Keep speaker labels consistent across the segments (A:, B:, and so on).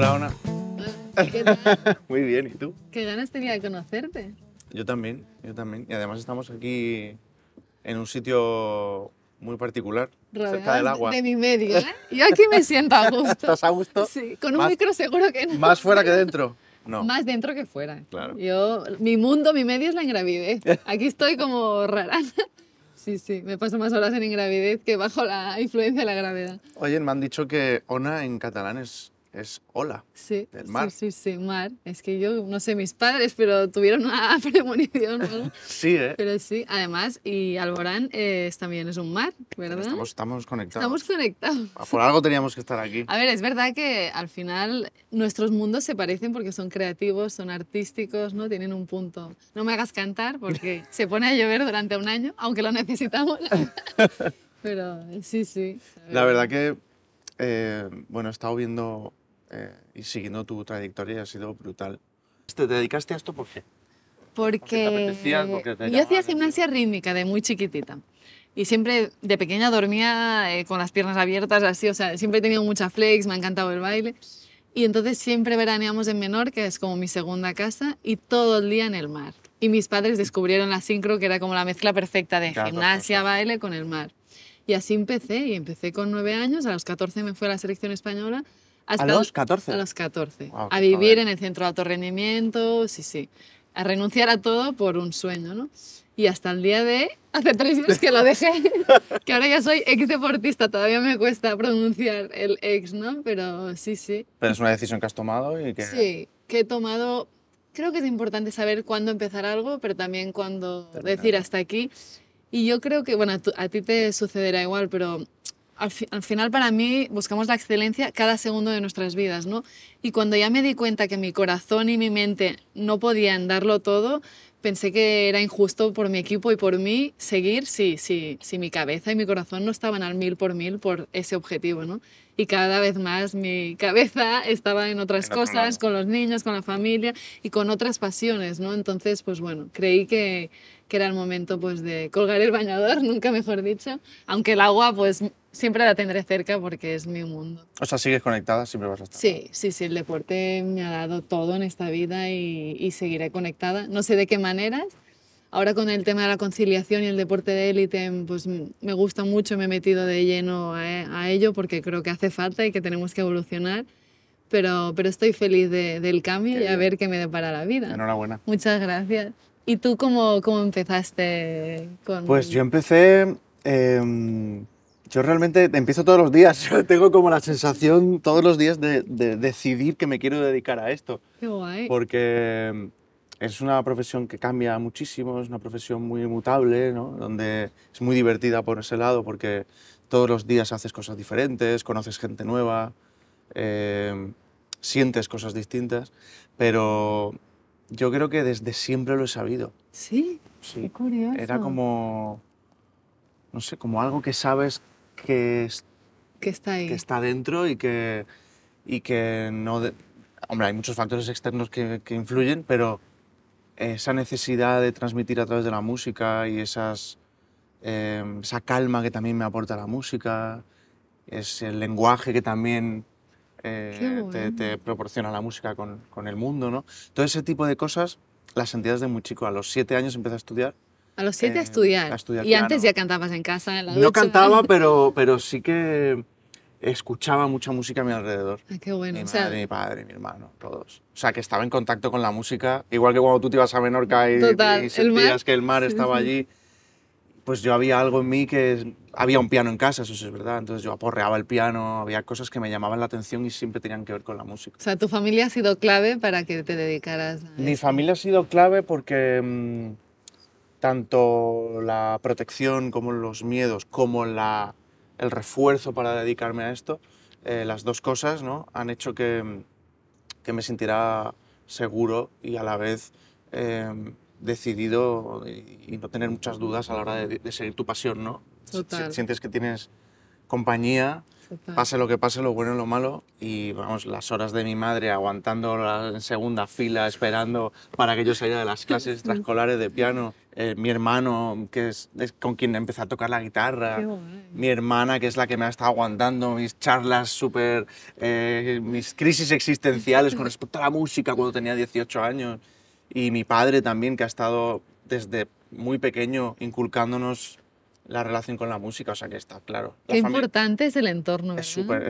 A: Hola, Ona. Pues, ¿Qué tal? Muy bien, ¿y tú?
B: Qué ganas tenía de conocerte.
A: Yo también, yo también. Y además estamos aquí en un sitio muy particular, cerca del agua. De mi
B: medio, ¿eh? Yo aquí me siento a gusto. ¿Estás
A: a gusto? Sí, con un micro
B: seguro que no. Más fuera que
A: dentro. No. Más
B: dentro que fuera. Claro. Yo, mi mundo, mi medio es la ingravidez. Aquí estoy como rara. Sí, sí, me paso más horas en ingravidez que bajo la influencia de la gravedad.
A: Oye, me han dicho que Ona en catalán es es hola.
B: Sí, del mar. Sí, sí, mar. Es que yo, no sé, mis padres, pero tuvieron una premonición. sí, ¿eh? Pero sí, además, y Alborán es, eh, también es un mar, ¿verdad?
A: Estamos, conectados. Estamos
B: conectados.
A: Ah, por algo teníamos que estar aquí.
B: A ver, es verdad que al final nuestros mundos se parecen porque son creativos, son artísticos, ¿no? Tienen un punto. No me hagas cantar porque se pone a llover durante un año, aunque lo necesitamos. pero eh, sí, sí. La
A: verdad que, eh, bueno, he estado viendo eh, y siguiendo tu trayectoria ha sido brutal. ¿Te dedicaste a esto por qué?
B: Porque, yo hacía gimnasia rítmica de muy chiquitita. Y siempre de pequeña dormía eh, con las piernas abiertas, así, o sea, siempre he tenido mucha flex, me ha encantado el baile. Y entonces siempre veraneamos en Menor, que es como mi segunda casa, y todo el día en el mar. Y mis padres descubrieron la sincro, que era como la mezcla perfecta de gimnasia, baile con el mar. Y así empecé, y empecé con nueve años, a los 14 me fue a la selección española ¿A los 14? A los 14. a vivir en el centro de alto rendimiento, sí, sí. A renunciar a todo por un sueño, ¿no? Y hasta el día de hace tres meses que lo dejé, que ahora ya soy ex deportista, todavía me cuesta pronunciar el ex, ¿no? Pero sí, sí.
A: Pero es una decisión que has tomado y que... Sí,
B: que he tomado... Creo que es importante saber cuándo empezar algo, pero también cuándo decir hasta aquí. Y yo creo que, bueno, a ti te sucederá igual, pero al, final para mí buscamos la excelencia cada segundo de nuestras vidas, ¿no? Y cuando ya me di cuenta que mi corazón y mi mente no podían darlo todo, pensé que era injusto por mi equipo y por mí seguir si, si, si mi cabeza y mi corazón no estaban al mil por mil por ese objetivo, ¿no? y cada vez más mi cabeza estaba en otras cosas, con los niños, con la familia y con otras pasiones, ¿no? Entonces, pues bueno, creí que, que era el momento pues de colgar el bañador, nunca mejor dicho, aunque el agua pues siempre la tendré cerca porque es mi mundo.
A: O sea, sigues conectada, siempre vas a estar.
B: Sí, sí, sí, el deporte me ha dado todo en esta vida y, y seguiré conectada, no sé de qué maneras, Ahora con el tema de la conciliación y el deporte de élite, pues me gusta mucho, me he metido de lleno eh, a, ello porque creo que hace falta y que tenemos que evolucionar. Pero, pero estoy feliz del cambio y a ver qué me depara la vida. Enhorabuena. Muchas gracias. ¿Y tú cómo, cómo empezaste con...? Pues yo
A: empecé... Em, yo realmente empiezo todos los días. Yo tengo como la sensación todos los días de, de decidir que me quiero dedicar a esto. Qué guay. Porque es una profesión que cambia muchísimo, es una profesión muy mutable, ¿no? donde es muy divertida por ese lado porque todos los días haces cosas diferentes, conoces gente nueva, eh, sientes cosas distintas, pero yo creo que desde siempre lo he sabido. Sí, qué curioso. Era como, no sé, como algo que sabes que, que está ahí. Que está dentro y que, y que no... hombre, hay muchos factores externos que, que influyen, pero esa necesidad de transmitir a través de la música y em, esa calma que también me aporta la música, es el lenguaje que también eh, te, proporciona la música con, el mundo, ¿no? Todo ese tipo de cosas las sentía desde muy chico. A los siete años empecé a estudiar.
B: A los siete a, em, estudiar. a, estudiar. Y antes ya cantabas en casa. no cantaba,
A: pero, pero sí que escuchaba mucha música a mi alrededor. qué bueno. Mi madre, mi padre, mi hermano, todos. O sea, que estaba en contacto con la música, igual que cuando tú te ibas a Menorca y, sentías que el mar estaba allí. Pues yo había algo en mí que había un piano en casa, eso es verdad. Entonces yo aporreaba el piano, había cosas que me llamaban la atención y siempre tenían que ver con la música.
B: O sea, tu familia ha sido clave para que te dedicaras. A
A: mi familia ha sido clave porque mm, tanto la protección como los miedos, como la el refuerzo para dedicarme a esto, eh, las dos cosas ¿no? han hecho que, me sintiera seguro y a la vez em, decidido y, no tener muchas dudas a la hora de, seguir tu pasión, ¿no?
B: Total. Sientes
A: que tienes compañía, pase lo que pase, lo bueno y lo malo, y vamos, las horas de mi madre aguantando en segunda fila, esperando para que yo saliera de las clases extraescolares de piano eh, mi hermano, que es, con quien empecé a tocar la guitarra, mi hermana, que es la que me ha estado aguantando mis charlas súper, eh, mis crisis existenciales con respecto a la música cuando tenía 18 años, y mi padre también, que ha estado desde muy pequeño inculcándonos la relación con la música, o sea que está claro. Qué
B: importante es el entorno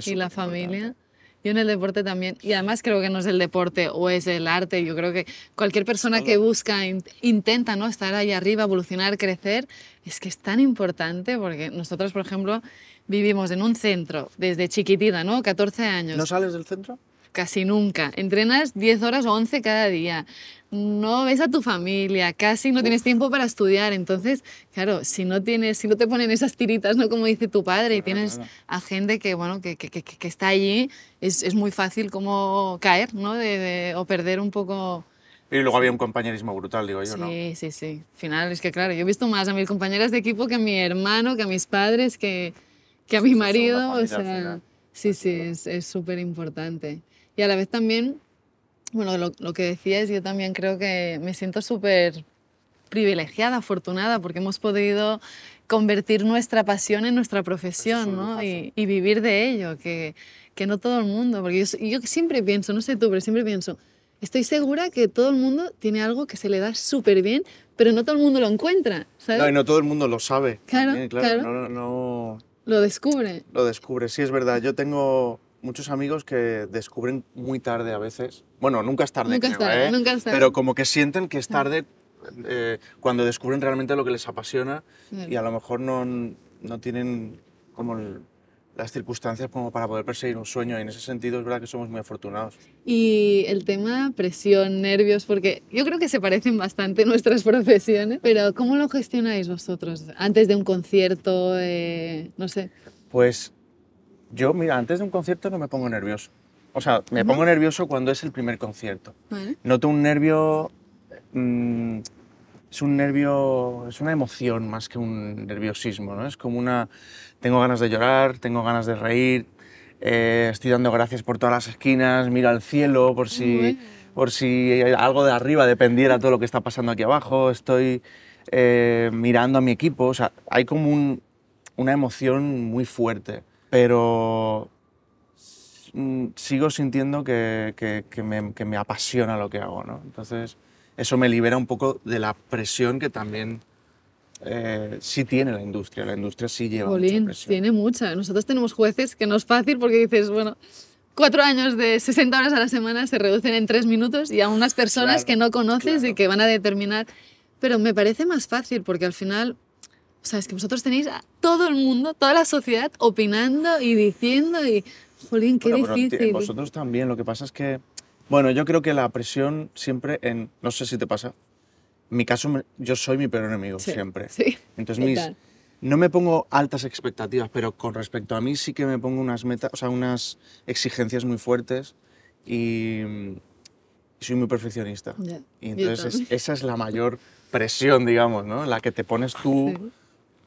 B: y la familia. Yo en el deporte también. Y además creo que no es el deporte o es el arte. Yo creo que cualquier persona que busca, intenta ¿no? estar ahí arriba, evolucionar, crecer, es que es tan importante porque nosotros, por ejemplo, vivimos en un centro desde chiquitita, ¿no? 14 años. ¿No sales del centro? casi nunca. Entrenas 10 horas o 11 cada día. No ves a tu familia, casi no tienes tiempo para estudiar. Entonces, claro, si no, tienes, si no te ponen esas tiritas, ¿no? Como dice tu padre, y tienes a gente que, bueno, que, que, que, está allí, es, es, muy fácil como caer, ¿no? o perder un poco...
A: Y luego había un compañerismo brutal, digo yo, ¿no? Sí,
B: sí, sí. Al final, es que claro, yo he visto más a mis compañeras de equipo que a mi hermano, que a mis padres, que, que a mi marido. O sea, sí, sí, es súper importante. Y a la vez también, bueno, lo, que decías, yo también creo que me siento súper privilegiada, afortunada, porque hemos podido convertir nuestra pasión en nuestra profesión ¿no? y, vivir de ello, que, que, no todo el mundo, porque yo, siempre pienso, no sé tú, pero siempre pienso, estoy segura que todo el mundo tiene algo que se le da súper bien, pero no todo el mundo lo encuentra, ¿sabes? No, y no
A: todo el mundo lo sabe. Claro, claro, no, no,
B: Lo descubre.
A: Lo descubre, sí, es verdad. Yo tengo muchos amigos que descubren muy tarde a veces. Bueno, nunca es tarde, ¿eh? Pero como que sienten que es ah. tarde eh, cuando descubren realmente lo que les apasiona y a lo mejor no, no tienen como las circunstancias como para poder perseguir un sueño y en ese sentido es verdad que somos muy afortunados.
B: Y el tema presión, nervios, porque yo creo que se parecen bastante nuestras profesiones, pero ¿cómo lo gestionáis vosotros antes de un concierto? Eh, no sé.
A: Pues yo, mira, antes de un concierto no me pongo nervioso. O sea, me pongo nervioso cuando es el primer concierto. Vale. Noto un nervio... Mm, es un nervio, es una emoción más que un nerviosismo, ¿no? Es como una, tengo ganas de llorar, tengo ganas de reír, eh, estoy dando gracias por todas las esquinas, miro al cielo por si, por si algo de arriba dependiera de todo lo que está pasando aquí abajo, estoy eh, mirando a mi equipo, o sea, hay como una emoción muy fuerte pero mm, sigo sintiendo que, que, me, que, me, apasiona lo que hago, ¿no? Entonces, eso me libera un poco de la presión que también eh, sí tiene la industria. La industria sí lleva
B: mucha presión. Tiene mucha. Nosotros tenemos jueces que no es fácil porque dices, bueno, cuatro años de 60 horas a la semana se reducen en tres minutos y a unas personas que no conoces y que van a determinar. Pero me parece más fácil porque al final o sea, es que vosotros tenéis a todo el mundo, toda la sociedad opinando y diciendo y... Jolín, qué difícil. vosotros
A: también, lo que pasa es que... Bueno, yo creo que la presión siempre en... No sé si te pasa. En mi caso, yo soy mi peor enemigo siempre. Sí. Entonces, mis, no me pongo altas expectativas, pero con respecto a mí sí que me pongo unas metas, o sea, unas exigencias muy fuertes y soy muy perfeccionista. y entonces esa es la mayor presión, digamos, ¿no? La que te pones tú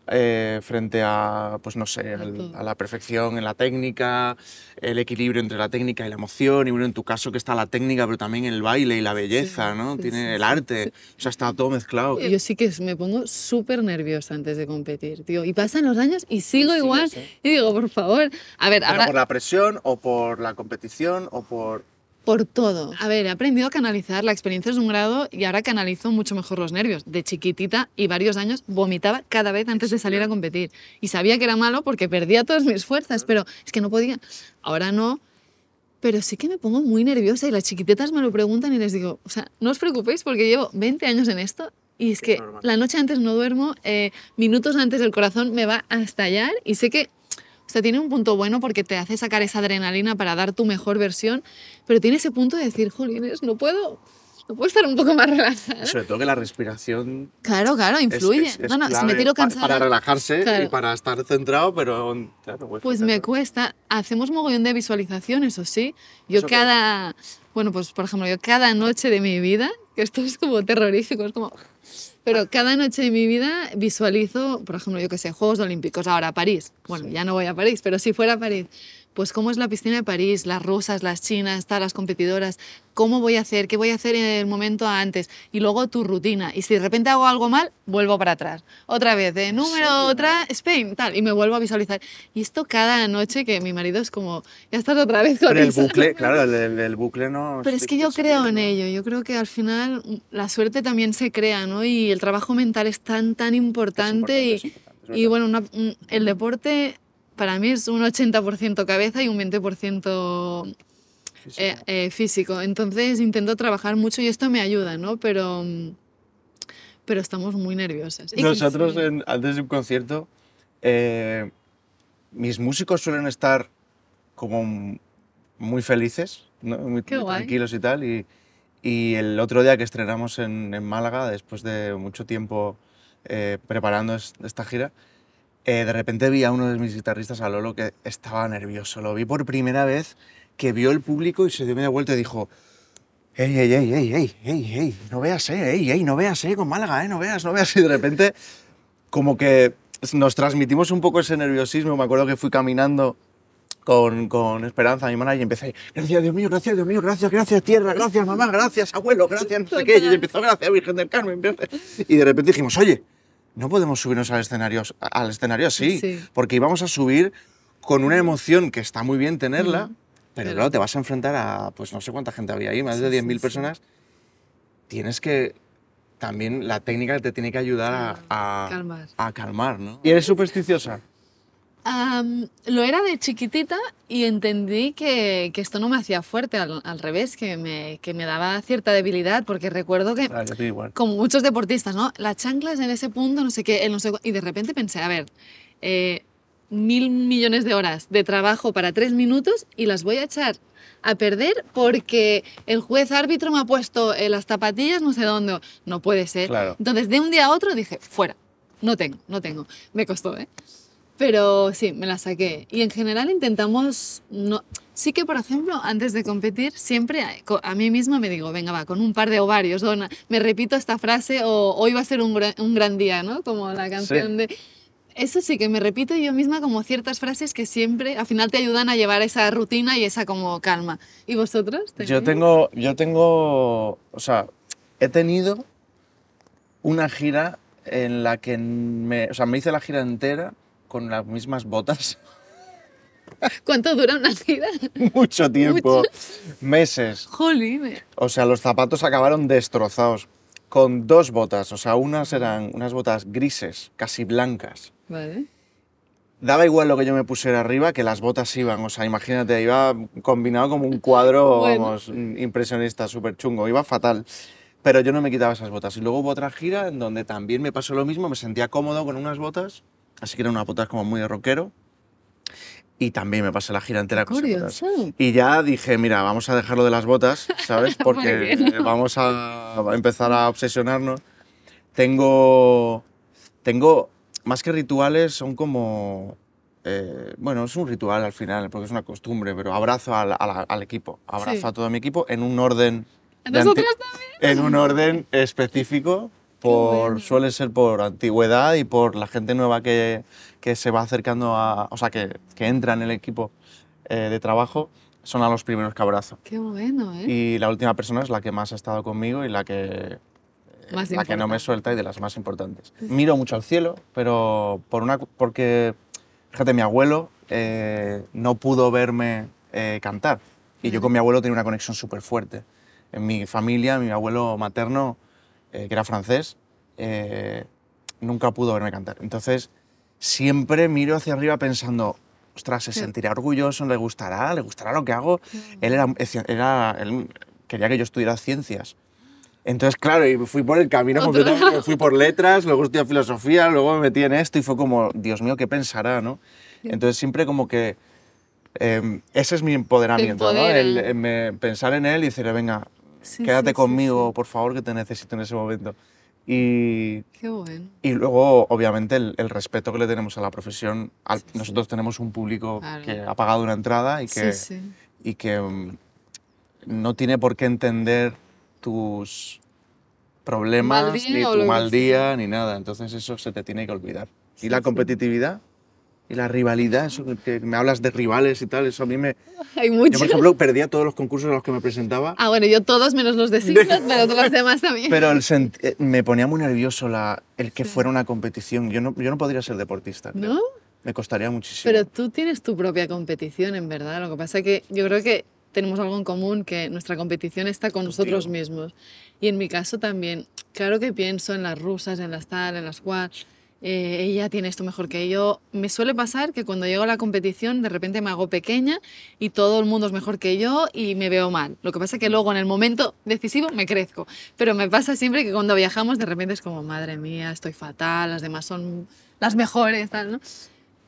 A: eh, frente a, pues no sé, a la perfección en la técnica, el equilibrio entre la técnica y la emoción, y bueno, en tu caso que está la técnica, pero también el baile y la belleza, ¿no? Tiene el arte, o sea, está todo mezclado.
B: Yo sí que me pongo súper nerviosa antes de competir, tío, y pasan los años y sigo igual, y digo, por favor, a ver, ahora... ¿Por la
A: presión o por la competición o por...?
B: por todo. Ah. A ver, he aprendido a canalizar, la experiencia es un grado y ahora canalizo mucho mejor los nervios. De chiquitita y varios años vomitaba cada vez antes de salir a competir. Y sabía que era malo porque perdía todas mis fuerzas, pero es que no podía. Ahora no, pero sí que me pongo muy nerviosa y las chiquitetas me lo preguntan y les digo, o sea, no os preocupéis porque llevo 20 años en esto y es, que la noche antes no duermo, eh, minutos antes el corazón me va a estallar y sé que sea, tiene un punto bueno porque te hace sacar esa adrenalina para dar tu mejor versión, pero tiene ese punto de decir, jolines, no puedo, no puedo estar un poco más relajada.
A: Sobre todo que la respiración.
B: Claro, claro, influye. no, no, si me tiro cansada. Para, relajarse y
A: para estar centrado, pero. pues
B: me cuesta. Hacemos mogollón de visualización, eso sí. Yo cada. Bueno, pues por ejemplo, yo cada noche de mi vida, que esto es como terrorífico, es como pero cada noche de mi vida visualizo, por ejemplo, yo que sé, Juegos Olímpicos, ahora París. Bueno, ya no voy a París, pero si fuera a París, pues cómo es la piscina de París, las rusas, las chinas, todas las competidoras, cómo voy a hacer, qué voy a hacer en el momento antes y luego tu rutina. Y si de repente hago algo mal, vuelvo para atrás. Otra vez, de ¿eh? número, otra, Spain, tal, y me vuelvo a visualizar. Y esto cada noche que mi marido es como, ya estás otra vez con Pero el bucle,
A: claro, el, bucle no... Pero es
B: que yo creo en ello, yo creo que al final mm, la suerte también se crea, ¿no? Y el trabajo mental es tan, tan importante, y... bueno, el deporte para mí es un 80% cabeza y un 20% eh, eh, físico. Entonces intento trabajar mucho y esto me ayuda, ¿no? Pero, pero estamos muy nerviosas. Nosotros,
A: antes de un concierto, eh, mis músicos suelen estar como muy felices, muy, tranquilos y tal. Y, el otro día que estrenamos en Málaga, después de mucho tiempo preparando esta gira, eh, de repente vi a uno de mis guitarristas, a Lolo, que estaba nervioso. Lo vi por primera vez que vio el público y se dio media vuelta y dijo, ¡Ey, ey, ey, ey, ey, ey, No veas, eh, ey, ey, no veas, eh, con Málaga, eh, no veas, no veas. Y de repente, como que nos transmitimos un poco ese nerviosismo. Me acuerdo que fui caminando con, con, Esperanza, mi hermana, y empecé, gracias Dios mío, gracias Dios mío, gracias, gracias tierra, gracias mamá, gracias abuelo, gracias no sé qué, y empezó, gracias Virgen del Carmen, y de repente dijimos, oye, no podemos subirnos al escenario, al escenario así, sí. porque íbamos a subir con una emoción que está muy bien tenerla, pero luego te vas a enfrentar a, pues no sé cuánta gente había ahí, más de 10.000 personas. Tienes que, también la técnica te tiene que ayudar a, a, calmar. a calmar, ¿no? ¿Y eres supersticiosa?
B: lo era de chiquitita y entendí que, esto no me hacía fuerte, al, revés, que me, que me, daba cierta debilidad, porque recuerdo que, ah, como muchos deportistas, ¿no? las chancla en ese punto, no sé qué, no sé, y de repente pensé, a ver, eh, mil millones de horas de trabajo para tres minutos y las voy a echar a perder porque el juez árbitro me ha puesto eh, las zapatillas no sé dónde. No puede ser. Entonces, de un día a otro dije, fuera, no tengo, no tengo. Me costó, ¿eh? Pero sí, me la saqué. Y en general intentamos... No... Sí que, por ejemplo, antes de competir, siempre a, mí misma me digo, venga, va, con un par de ovarios, dona, me repito esta frase o hoy va a ser un, gran, día, ¿no? Como la canción de... Eso sí que me repito yo misma como ciertas frases que siempre al final te ayudan a llevar esa rutina y esa como calma. ¿Y vosotros? Yo
A: tengo, yo tengo, o sea, he tenido una gira en la que me, o sea, me hice la gira entera con las mismas botas.
B: ¿Cuánto dura una gira?
A: Mucho tiempo, meses.
B: Jolín.
A: O sea, los zapatos acabaron destrozados con dos botas, o sea, unas eran unas botas grises, casi blancas. Vale. Daba igual lo que yo me pusiera arriba, que las botas iban, o sea, imagínate, iba combinado como un cuadro, impresionista, súper chungo, iba fatal. Pero yo no me quitaba esas botas. Y luego hubo otra gira en donde también me pasó lo mismo, me sentía cómodo con unas botas Así que era una botas como muy de rockero. Y también me pasé la gira entera con botas. Y ya dije, mira, vamos a dejarlo de las botas, ¿sabes? Porque vamos a empezar a obsesionarnos. Tengo, tengo, más que rituales, son como eh, bueno, es un ritual al final, porque es una costumbre, pero abrazo al, equipo, abrazo a todo mi equipo en un orden. En un orden específico suele ser por antigüedad y por la gente nueva que, se va acercando a, o sea, que, entra en el equipo eh, de trabajo, son a los primeros que abrazo. Qué
B: bueno, ¿eh?
A: Y la última persona es la que más ha estado conmigo y la que, eh, la que no me suelta y de las más importantes. Miro mucho al cielo, pero por una, porque, fíjate, mi abuelo eh, no pudo verme cantar. Y yo con mi abuelo tenía una conexión súper fuerte. En mi familia, mi abuelo materno eh, que era francés, eh, nunca pudo verme cantar. Entonces, siempre miro hacia arriba pensando, ostras, se hmm. sentirá orgulloso, le gustará, le gustará lo que hago. Hmm. Él, era, era, quería que yo estudiara ciencias. Entonces, claro, y fui por el camino fui por letras, luego estudié filosofía, luego me metí en esto y fue como, Dios mío, ¿qué pensará, no? Entonces, siempre como que em, ese es mi empoderamiento, pensar en él y decirle, venga, quédate conmigo, por favor, que te necesito en ese momento. Y, Qué y luego, obviamente, el, respeto que le tenemos a la profesión. nosotros tenemos un público que ha pagado una entrada y que, Y que mm, no tiene por qué entender tus problemas, ni tu mal día, ni nada. Entonces eso se te tiene que olvidar. Y la competitividad la rivalidad, eso que me hablas de rivales y tal, eso a mí me...
B: Hay muchos. Yo, por ejemplo,
A: perdía todos los concursos a los que me presentaba.
B: Ah, bueno, yo todos, menos los de signos, pero todos los demás también. Pero
A: eh, me ponía muy nervioso la, el que fuera una competición. Yo no, yo no podría ser deportista. ¿No? Me costaría muchísimo. Pero
B: tú tienes tu propia competición, en verdad. Lo que pasa es que yo creo que tenemos algo en común, que nuestra competición está con nosotros mismos. Y en mi caso también, claro que pienso en las rusas, en las tal, en las cual, eh, ella tiene esto mejor que yo. Me suele pasar que cuando llego a la competición de repente me hago pequeña y todo el mundo es mejor que yo y me veo mal. Lo que pasa es que luego en el momento decisivo me crezco. Pero me pasa siempre que cuando viajamos de repente es como, madre mía, estoy fatal, las demás son las mejores, tal, ¿no?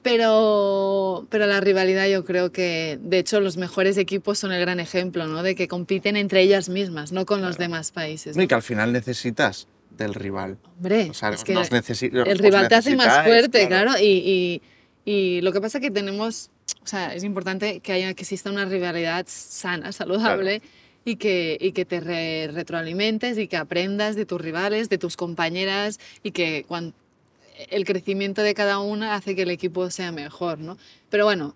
B: Pero, pero la rivalidad yo creo que, de hecho, los mejores equipos son el gran ejemplo, ¿no? De que compiten entre ellas mismas, no con los demás países. Y
A: que al final necesitas del rival.
B: es que
A: el rival te hace más fuerte, claro,
B: y, y, lo que pasa es que tenemos, o sea, es importante que, haya, que exista una rivalidad sana, saludable. Y que, y que te retroalimentes y que aprendas de tus rivales, de tus compañeras y que cuando, el crecimiento de cada una hace que el equipo sea mejor, ¿no? Pero bueno,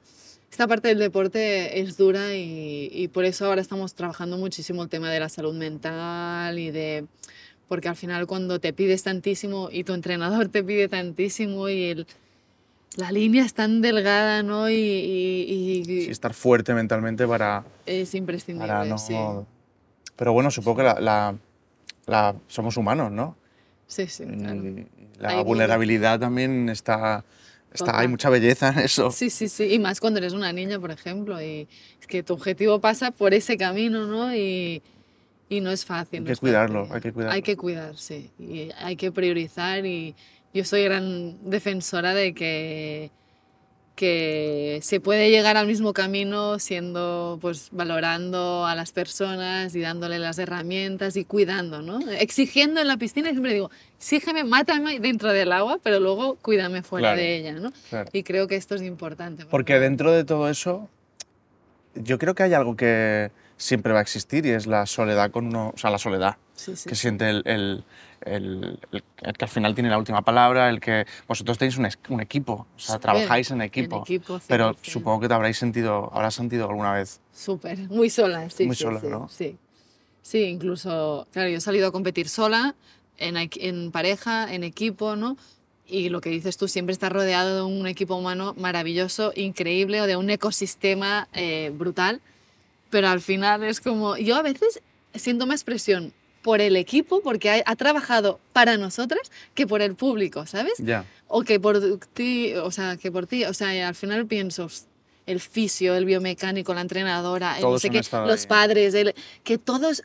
B: esta parte del deporte es dura y, y por eso ahora estamos trabajando muchísimo el tema de la salud mental y de porque al final cuando te pides tantísimo y tu entrenador te pide tantísimo y el, la línea es tan delgada, ¿no? Y,
A: estar fuerte mentalmente para...
B: Es imprescindible,
A: Pero bueno, supongo que la, somos humanos, ¿no?
B: Sí, sí, La vulnerabilidad
A: también está... Está, hay mucha belleza en eso. Sí,
B: sí, sí. Y más cuando eres una niña, por ejemplo. Y es que tu objetivo pasa por ese camino, ¿no? Y, y no es fácil. Hay que
A: cuidarlo, hay que cuidarlo. Hay que
B: cuidar, sí. Y hay que priorizar y yo soy gran defensora de que, que se puede llegar al mismo camino siendo, pues, valorando a las personas y dándole las herramientas y cuidando, ¿no? Exigiendo en la piscina, siempre digo, síjame, mátame dentro del agua, pero luego cuídame fuera de ella, ¿no? Y creo que esto es importante.
A: Porque dentro de todo eso, yo creo que hay algo que siempre va a existir y es la soledad con uno, o sea, la soledad que siente el, que al final tiene la última palabra, el que vosotros tenéis un, equipo, o sea, trabajáis en equipo, pero supongo que te habréis sentido, habrás sentido alguna vez.
B: Súper, muy sola, sí. Muy sola, Sí. sí, incluso, claro, yo he salido a competir sola, en, pareja, en equipo, ¿no? y lo que dices tú, siempre estás rodeado de un equipo humano maravilloso, increíble, o de un ecosistema eh, brutal pero al final es como, yo a veces siento más presión por el equipo, porque ha, trabajado para nosotras, que por el público, ¿sabes? Yeah. O que por ti, o sea, que por ti, o sea, al final pienso, el fisio, el biomecánico, la entrenadora, no sé qué, los padres, el, que todos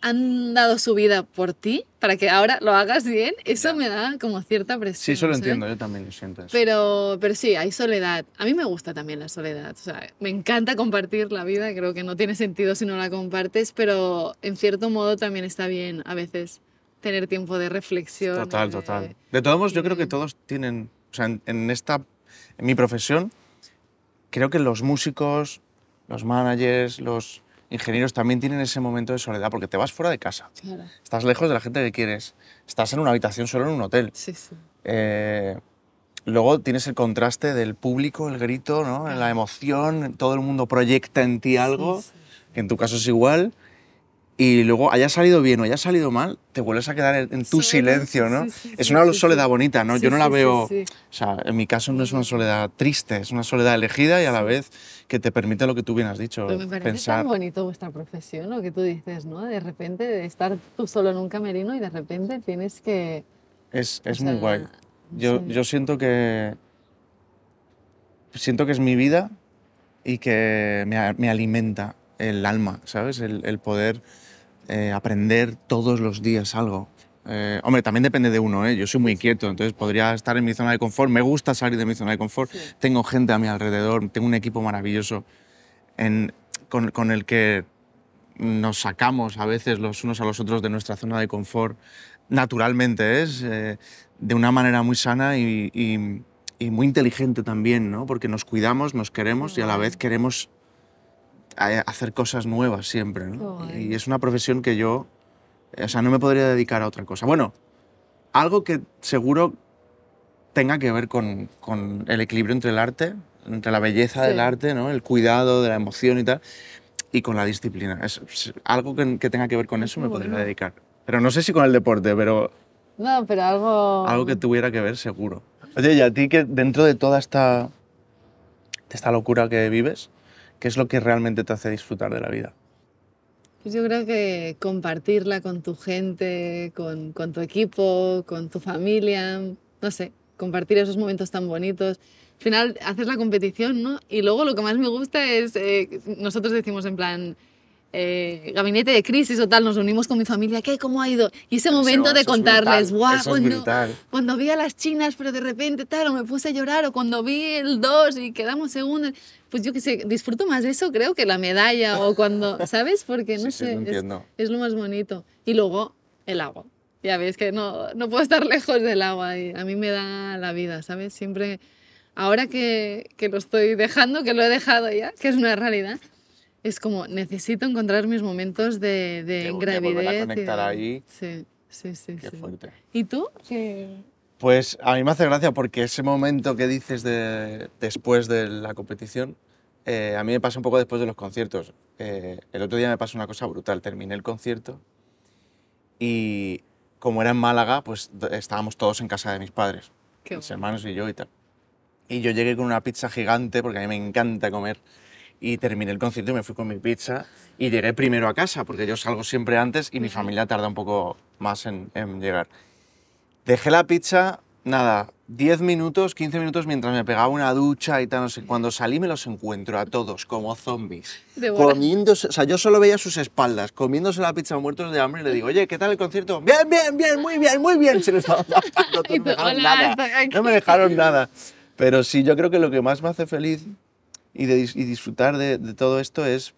B: han dado su vida por ti para que ahora lo hagas bien, eso me da como cierta presión. Sí, eso lo entiendo,
A: yo también lo siento.
B: Pero, pero sí, hay soledad. A mí me gusta también la soledad. O sea, me encanta compartir la vida, creo que no tiene sentido si no la compartes, pero en cierto modo también está bien a veces tener tiempo de reflexión. Total, total.
A: De todos modos, yo creo que todos tienen, o sea, en esta, en mi profesión, creo que los músicos, los managers, los ingenieros también tienen ese momento de soledad porque te vas fuera de casa. Estás lejos de la gente que quieres. Estás en una habitación solo en un hotel. Sí, sí. Eh, luego tienes el contraste del público, el grito, ¿no? la emoción, todo el mundo proyecta en ti algo, que en tu caso es igual y luego haya salido bien o haya salido mal, te vuelves a quedar en, tu silencio, ¿no? es una soledad bonita, ¿no? Yo no la veo, o sea, en mi caso no es una soledad triste, es una soledad elegida y a la vez que te permite lo que tú bien has dicho, me parece pensar. tan
B: bonito vuestra profesión, lo que tú dices, ¿no? De repente de estar tú solo en un camerino y de repente tienes que...
A: Es, muy guay. Yo, yo siento que... Siento que es mi vida y que me, alimenta el alma, ¿sabes? el, el poder eh, aprender todos los días algo. Eh, hombre, también depende de uno, ¿eh? yo soy muy inquieto, entonces podría estar en mi zona de confort, me gusta salir de mi zona de confort, tengo gente a mi alrededor, tengo un equipo maravilloso con, el que nos sacamos a veces los unos a los otros de nuestra zona de confort, naturalmente es, de una manera muy sana y, y, muy inteligente también, ¿no? porque nos cuidamos, nos queremos y a la vez queremos hacer cosas nuevas siempre. ¿no? y es una profesión que yo, o sea, no me podría dedicar a otra cosa. Bueno, algo que seguro tenga que ver con, con el equilibrio entre el arte, entre la belleza del arte, ¿no? el cuidado de la emoción y tal, y con la disciplina. Es, algo que, que, tenga que ver con eso me podría dedicar. Pero no sé si con el deporte, pero...
B: No, pero algo... Algo que
A: tuviera que ver, seguro. Oye, y a ti que dentro de toda esta, de esta locura que vives, ¿Qué es lo que realmente te hace disfrutar de la vida?
B: Pues yo creo que compartirla con tu gente, con, tu equipo, con tu familia, no sé, compartir esos momentos tan bonitos. Al final haces la competición, ¿no? Y luego lo que más me gusta es, eh, nosotros decimos en plan, eh, gabinete de crisis o tal, nos reunimos con mi familia, ¿qué? ¿Cómo ha ido? Y ese momento de contarles, guau, cuando, vi a las chinas, pero de repente tal, o me puse a llorar, o cuando vi el 2 y quedamos segundos, pues yo qué sé, disfruto más de eso creo que la medalla, o cuando, ¿sabes? Porque no sé, es, lo más bonito. Y luego el agua. Ya ves que no, no puedo estar lejos del agua y a mí me da la vida, ¿sabes? Siempre, ahora que, que lo estoy dejando, que lo he dejado ya, que es una realidad, es como, necesito encontrar mis momentos de, gravedad de conectar ahí. Sí, sí, sí. Qué fuerte. ¿Y tú? Sí.
A: Pues a mí me hace gracia porque ese momento que dices de, después de la competición, eh, a mí me pasa un poco después de los conciertos. Eh, el otro día me pasó una cosa brutal. Terminé el concierto y como era en Málaga, pues estábamos todos en casa de mis padres, mis hermanos y yo y tal. Y yo llegué con una pizza gigante porque a mí me encanta comer y terminé el concierto y me fui con mi pizza y llegué primero a casa, porque yo salgo siempre antes y mi familia tarda un poco más en, llegar. Dejé la pizza, nada, 10 minutos, 15 minutos mientras me pegaba una ducha y tal, no sé. Cuando salí me los encuentro a todos como zombies. Comiéndose, o sea, yo solo veía sus espaldas, comiéndose la pizza muertos de hambre y le digo, oye, ¿qué tal el concierto? Bien, bien, bien, muy bien, muy bien. Se lo estaba
B: No
A: me dejaron nada. Pero sí, yo creo que lo que más me hace feliz y, disfrutar de, todo esto es,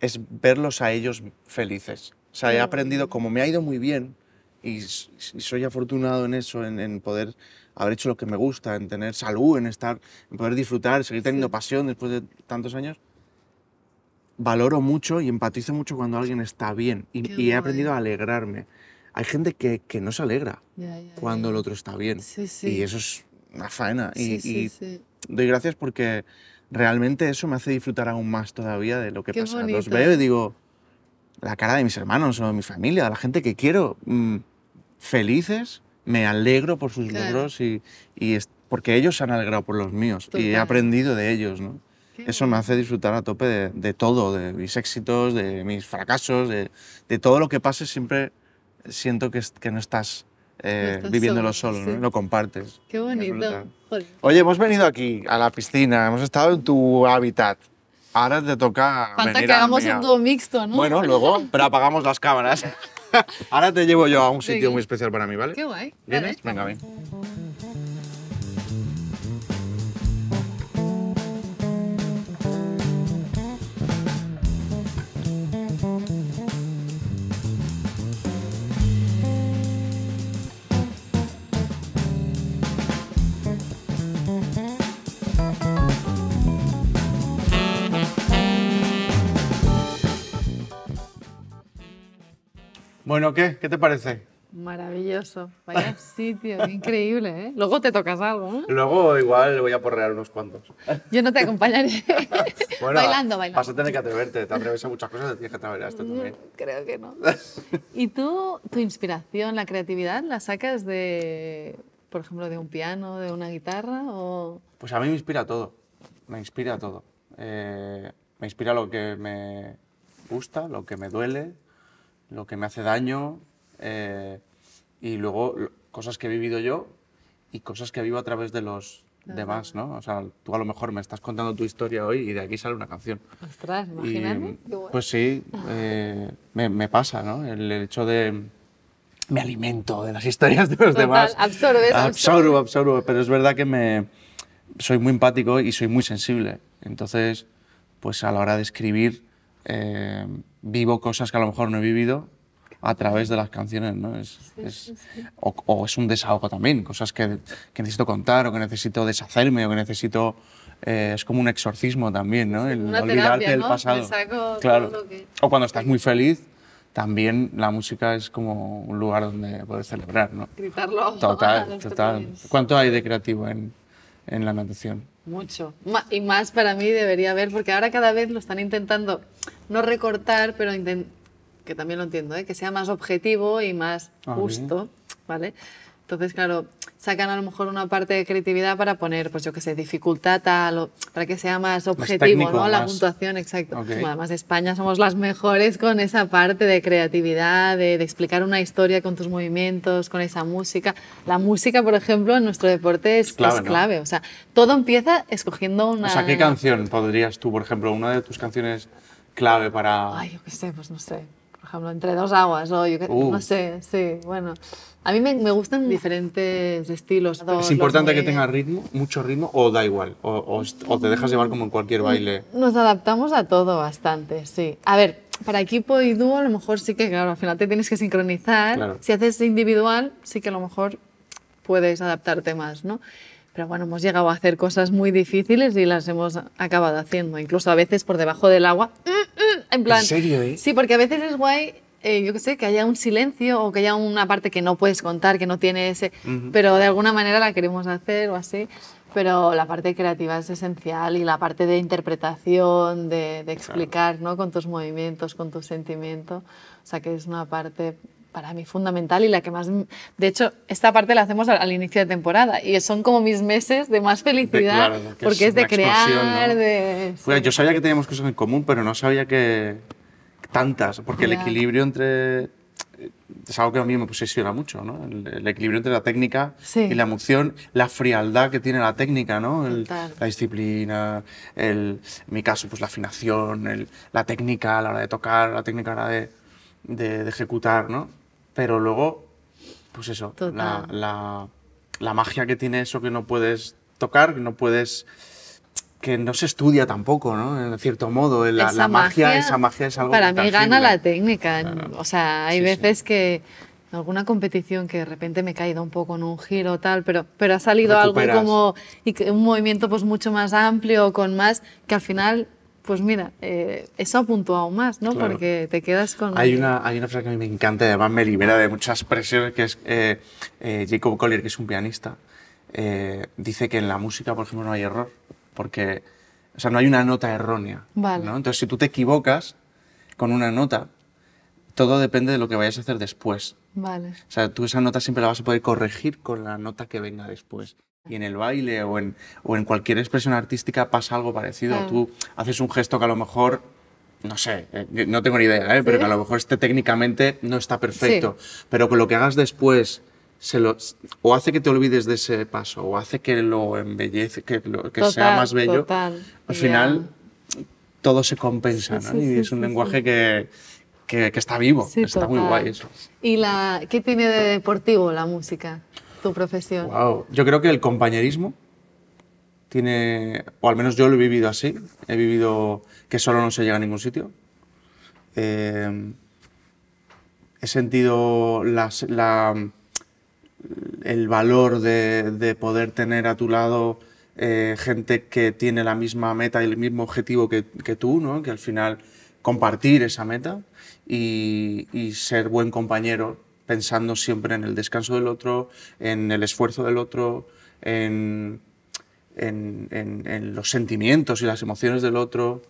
A: es verlos a ellos felices. O sea, he aprendido, como me ha ido muy bien, y, soy afortunado en eso, en, poder haber hecho lo que me gusta, en tener salud, en estar, en poder disfrutar, seguir teniendo pasión después de tantos años. Valoro mucho y empatizo mucho cuando alguien está bien y, he aprendido a alegrarme. Hay gente que, no se alegra cuando el otro está bien y eso es una faena. y doy gracias porque realmente eso me hace disfrutar aún más todavía de lo que pasa. Los veo y digo, la cara de mis hermanos o de mi familia, de la gente que quiero, mm, felices, me alegro por sus logros y, porque ellos se han alegrado por los míos y he aprendido de ellos, ¿no? eso me hace disfrutar a tope de, todo, de mis éxitos, de mis fracasos, de, todo lo que pase, siempre siento que no estás eh, viviéndolo solo, ¿no? lo compartes.
B: Qué bonito.
A: Oye, hemos venido aquí a la piscina, hemos estado en tu hábitat. Ahora te toca. Falta que hagamos un
B: mixto, ¿no? Bueno,
A: luego, pero apagamos las cámaras. Ahora te llevo yo a un sitio muy especial para mí, ¿vale? Qué guay. ¿Vienes? Venga, ven. Bueno, ¿qué? ¿Qué te parece?
B: Maravilloso. Vaya sitio, increíble, ¿eh? Luego te tocas algo, ¿eh?
A: Luego igual voy a porrear unos cuantos.
B: Yo no te acompañaré.
A: bailando, bailando. Vas a tener que atreverte, te atreves a muchas cosas, te tienes que atrever a esto también. Creo que no.
B: ¿Y tú, tu inspiración, la creatividad, la sacas de, por ejemplo, de un piano, de una guitarra o...?
A: Pues a mí me inspira todo, me inspira todo. Eh, me inspira lo que me gusta, lo que me duele, lo que me hace daño eh, y luego cosas que he vivido yo y cosas que vivo a través de los demás, ¿no? O sea, tú a lo mejor me estás contando tu historia hoy y de aquí sale una canción. Ostras, imagínate. pues sí, eh, me, pasa, ¿no? El, hecho de... Me alimento de las historias de los demás.
B: Absorbes, absorbo,
A: absorbo, absorbo. Pero es verdad que me, soy muy empático y soy muy sensible. Entonces, pues a la hora de escribir eh, vivo cosas que a lo mejor no he vivido a través de las canciones, ¿no? Es, es o, es un desahogo también, cosas que, que, necesito contar o que necesito deshacerme o que necesito... Eh, es como un exorcismo también, ¿no? El olvidarte del pasado. claro. O cuando estás muy feliz, también la música es como un lugar donde puedes celebrar, ¿no?
B: Gritarlo. Total, total.
A: ¿Cuánto hay de creativo en, en la natación? Mucho.
B: Y más para mí debería haber, porque ahora cada vez lo están intentando no recortar, pero que también lo entiendo, ¿eh? que sea más objetivo y más ah, justo, ¿vale? Entonces, claro, sacan a lo mejor una parte de creatividad para poner, pues yo qué sé, dificultad tal, para que sea más objetivo, ¿no? La puntuación, exacto. además además, España somos las mejores con esa parte de creatividad, de, explicar una historia con tus movimientos, con esa música. La música, por ejemplo, en nuestro deporte es, clave. O sea, todo empieza escogiendo una. O sea, ¿qué canción
A: podrías tú, por ejemplo, una de tus canciones clave para...? Ay,
B: yo qué sé, pues no sé. Por ejemplo, entre dos aguas yo qué uh. no sé, sí, bueno. A mí me, gustan diferentes estilos. ¿Es importante que tenga
A: ritmo, mucho ritmo o da igual? O, o, te dejas llevar como en cualquier mm, baile?
B: Nos adaptamos a todo bastante, sí. A ver, para equipo y dúo a lo mejor sí que, claro, al final te tienes que sincronizar. Si haces individual, sí que a lo mejor puedes adaptarte más, ¿no? Pero bueno, hemos llegado a hacer cosas muy difíciles y las hemos acabado haciendo, incluso a veces por debajo del agua. Mm, mm, en plan. ¿En serio, eh? Sí, porque a veces es guay eh, yo qué sé, que haya un silencio o que haya una parte que no puedes contar, que no tiene ese, pero de alguna manera la queremos hacer o así. Pero la parte creativa es esencial y la parte de interpretación, de, explicar ¿no? con tus movimientos, con tu sentimiento. O sea que es una parte para mí fundamental y la que más... De hecho, esta parte la hacemos al, inicio de temporada y son como mis meses de más felicidad porque es, de crear,
A: pues yo sabía que teníamos cosas en común, pero no sabía que tantas, porque el equilibrio entre... Eh, es algo que a mí me obsesiona mucho, ¿no? El, equilibrio entre la técnica y la emoción, la frialdad que tiene la técnica, ¿no? la disciplina, el, en mi caso, pues la afinación, la técnica a la hora de tocar, la técnica a la hora de ejecutar, ¿no? pero luego, pues eso, la, magia que tiene eso que no puedes tocar, que no puedes que no se estudia tampoco, ¿no? En cierto modo, la, magia, esa magia es algo Para mí gana la
B: técnica, o sea, hay veces que alguna competición que de repente me he caído un poco en un giro tal, pero, pero ha salido algo como y un movimiento pues mucho más amplio, con más, que al final pues mira, eh, eso apunta aún más, ¿no? Porque te quedas con... Hay
A: una, frase que a mí me encanta y además me libera de muchas presiones, que es eh, eh, Jacob Collier, que es un pianista, dice que en la música, por ejemplo, no hay error, porque, o sea, no hay una nota errónea,
B: vale. Entonces,
A: si tú te equivocas con una nota, todo depende de lo que vayas a hacer después. Vale. O sea, tú esa nota siempre la vas a poder corregir con la nota que venga después. Y en el baile o en, o en cualquier expresión artística pasa algo parecido. Mm. Tú haces un gesto que a lo mejor, no sé, eh, no tengo ni idea, ¿eh? pero que a lo mejor este técnicamente no está perfecto. Pero que lo que hagas después se lo, o hace que te olvides de ese paso, o hace que lo embellece, que, que sea más bello. al final todo se compensa, y es un lenguaje que, que, está vivo, está muy guay eso.
B: ¿Y la, qué tiene de deportivo la música? profesión?
A: Yo creo que el compañerismo tiene, o al menos yo lo he vivido así, he vivido que solo no se llega a ningún sitio. Eh, he sentido la, el valor de, poder tener a tu lado eh, gente que tiene la misma meta y el mismo objetivo que, tú, ¿no? que al final compartir esa meta y, y ser buen compañero pensando siempre en el descanso del otro, en el esfuerzo del otro, en, en, los sentimientos y las emociones del otro.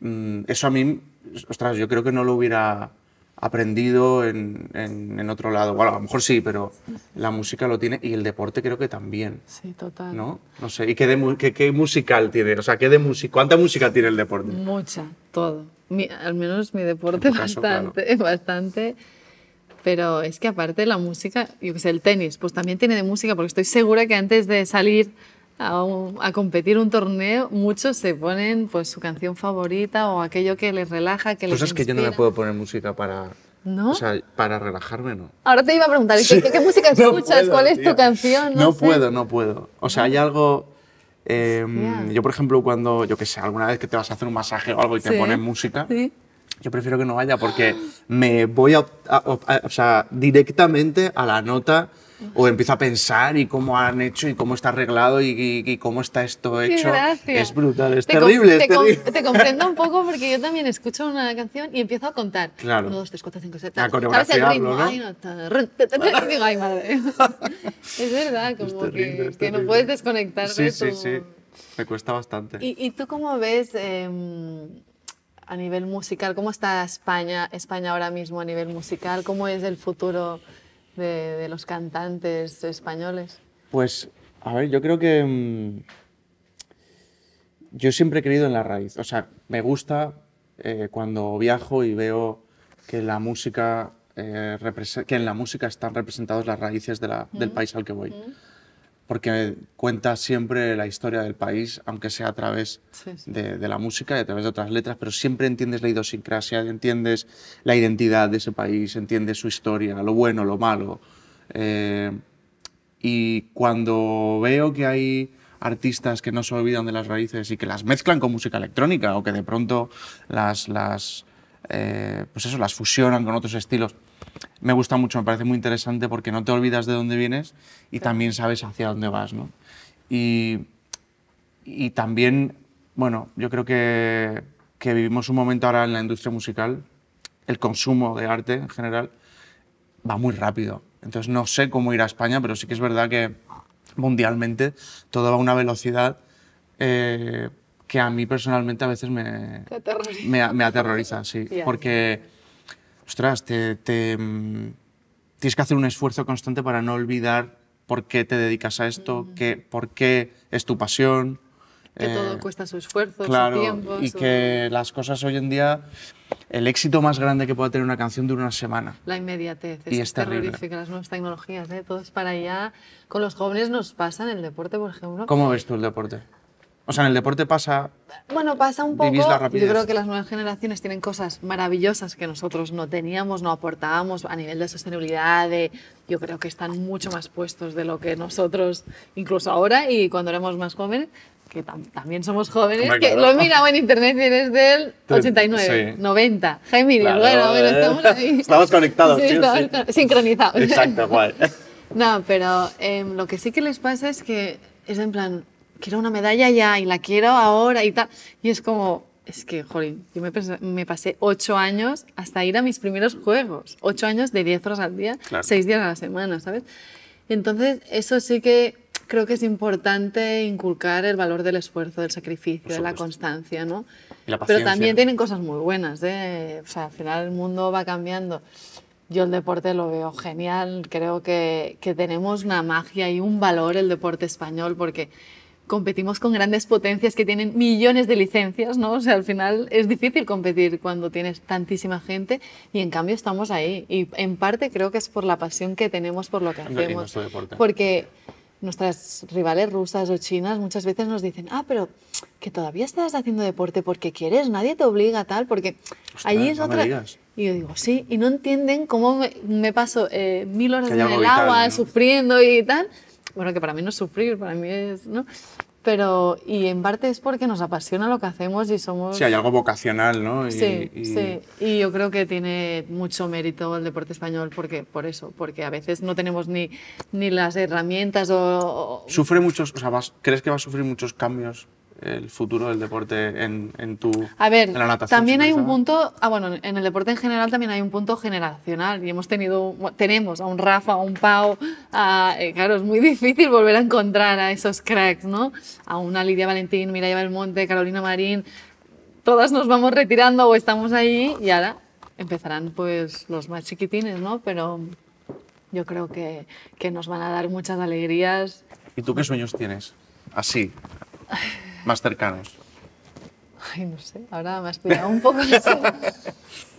A: Mm, eso a mí, ostras, yo creo que no lo hubiera aprendido en, en, otro lado. Bueno, a lo mejor sí, pero la música lo tiene y el deporte creo que también. Sí, total. ¿No? sé. ¿Y qué, qué, musical tiene? O sea, ¿qué de música? ¿Cuánta música tiene el deporte?
B: Mucha, todo. al menos mi deporte, bastante, bastante pero es que aparte la música, yo que sé, el tenis, pues también tiene de música, porque estoy segura que antes de salir a, competir un torneo, muchos se ponen pues su canción favorita o aquello que les relaja, que pues es que yo no me
A: puedo poner música para... para relajarme no.
B: Ahora te iba a preguntar, ¿qué, música escuchas? ¿Cuál es tu canción? No, puedo,
A: no puedo. O sea, hay algo... Em, yo, por ejemplo, cuando, yo qué sé, alguna vez que te vas a hacer un masaje o algo y te ponen música, ¿Sí? yo prefiero que no vaya porque me voy a, o sea, directamente a la nota o empiezo a pensar y cómo han hecho y cómo está arreglado y, cómo está esto hecho. Es brutal, es terrible. Te, es terrible. te,
B: comprendo un poco porque yo también escucho una canción y empiezo a contar. Claro. Uno, dos, tres, cuatro, cinco, seis, A coreografía el ritmo? ¿no? digo, madre. es verdad, como que, que, no puedes desconectar sí, Sí, sí,
A: Me cuesta bastante.
B: ¿Y, tú cómo ves... Em, a nivel musical, ¿cómo está España, España ahora mismo a nivel musical? ¿Cómo es el futuro de, los cantantes españoles?
A: Pues, a ver, yo creo que... Mm, yo siempre he creído en la raíz. O sea, me gusta eh, cuando viajo y veo que, la música, eh, que en la música están representadas las raíces del país al que voy porque cuenta siempre la historia del país, aunque sea a través De, la música y a través de otras letras, pero siempre entiendes la idiosincrasia, entiendes la identidad de ese país, entiendes su historia, lo bueno, lo malo. Eh, y cuando veo que hay artistas que no se olvidan de las raíces y que las mezclan con música electrónica o que de pronto las, eh, pues eso, las fusionan con otros estilos, me gusta mucho, me parece muy interesante porque no te olvidas de dónde vienes y también sabes hacia dónde vas. ¿no? Y, también, bueno, yo creo que, vivimos un momento ahora en la industria musical, el consumo de arte en general va muy rápido. Entonces no sé cómo ir a España, pero sí que es verdad que mundialmente todo va a una velocidad eh, que a mí personalmente a veces me, me, aterroriza, sí, porque ostras, mm, tienes que hacer un esfuerzo constante para no olvidar por qué te dedicas a esto, que, por qué es tu pasión. Que todo eh,
B: cuesta su esfuerzo, su tiempo. Y que
A: las cosas hoy en día, el éxito más grande que pueda tener una canción dura una semana.
B: La inmediatez, y es, es terrorífica, las nuevas tecnologías, ¿eh? todo es para allá. Con los jóvenes nos pasa en el deporte, por ejemplo. ¿Cómo
A: ves tú el deporte? O sea, en el deporte pasa...
B: Bueno, pasa un poco... La Yo creo que las nuevas generaciones tienen cosas maravillosas que nosotros no teníamos, no aportábamos a nivel de sostenibilidad, yo creo que están mucho más puestos de lo que nosotros, incluso ahora y cuando éramos más jóvenes, que también somos jóvenes, que lo miramos en internet y eres del 89, 90. Gemini, bueno, eh. estamos
A: ahí. Estamos conectados,
B: sincronizados. Exacto, igual. no, pero em, lo que sí que les pasa es que es en plan, quiero una medalla ya y la quiero ahora y tal. Y es como, es que, jolín, yo me, pasé ocho años hasta ir a mis primeros juegos. Ocho años de diez horas al día, seis días a la semana, ¿sabes? Entonces, eso sí que creo que es importante inculcar el valor del esfuerzo, del sacrificio, de la constancia, ¿no?
A: Pero también tienen
B: cosas muy buenas, ¿eh? O sea, al final el mundo va cambiando. Yo el deporte lo veo genial, creo que, que tenemos una magia y un valor el deporte español, porque competimos con grandes potencias que tienen millones de licencias, ¿no? O sea, al final es difícil competir cuando tienes tantísima gente y en cambio estamos ahí. Y en parte creo que es por la pasión que tenemos por lo que hacemos. Porque nuestras rivales rusas o chinas muchas veces nos dicen, ah, pero que todavía estás haciendo deporte porque quieres, nadie te obliga tal, porque allí es otra... Y yo digo, sí, y no entienden cómo me, paso eh, mil horas en el agua sufriendo y tal, bueno, que para mí no es sufrir, para mí es, ¿no? Pero, y en parte es porque nos apasiona lo que hacemos y somos... Sí, hay algo
A: vocacional, ¿no? sí, y... sí.
B: Y yo creo que tiene mucho mérito el deporte español porque, por eso, porque a veces no tenemos ni, las herramientas o...
A: Sufre muchos, o sea, ¿crees que va a sufrir muchos cambios el futuro del deporte en, en tu A ver, en la natación, también hay
B: un punto, ah, bueno, en el deporte en general también hay un punto generacional y hemos tenido, tenemos a un Rafa, a un Pau, eh, claro, es muy difícil volver a encontrar a esos cracks, ¿no? A una Lidia Valentín, Mireia Belmonte, Carolina Marín, todas nos vamos retirando o estamos ahí y ahora empezarán pues los más chiquitines, ¿no? Pero yo creo que, que nos van a dar muchas alegrías.
A: ¿Y tú qué sueños tienes? Así, más cercanos?
B: Ay, no sé, ahora me has pillado un poco.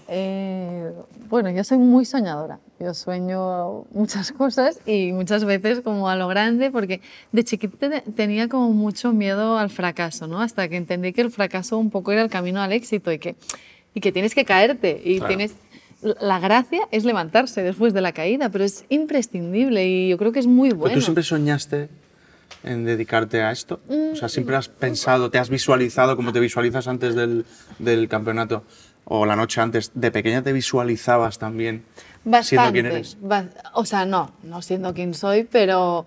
B: Eh, bueno, yo soy muy soñadora. Yo sueño muchas cosas y muchas veces como a lo grande, porque de chiquita tenía como mucho miedo al fracaso, ¿no? Hasta que entendí que el fracaso un poco era el camino al éxito y que, y que tienes que caerte y tienes... La gracia es levantarse después de la caída, pero es imprescindible y yo creo que es muy bueno. tú siempre
A: soñaste en dedicarte a esto? O sea, ¿siempre mm. has pensado, te has visualizado como te visualizas antes del, del campeonato? o la noche antes, ¿de pequeña te visualizabas también
B: Bastante, siendo quien eres? O sea, no, no siendo quien soy, pero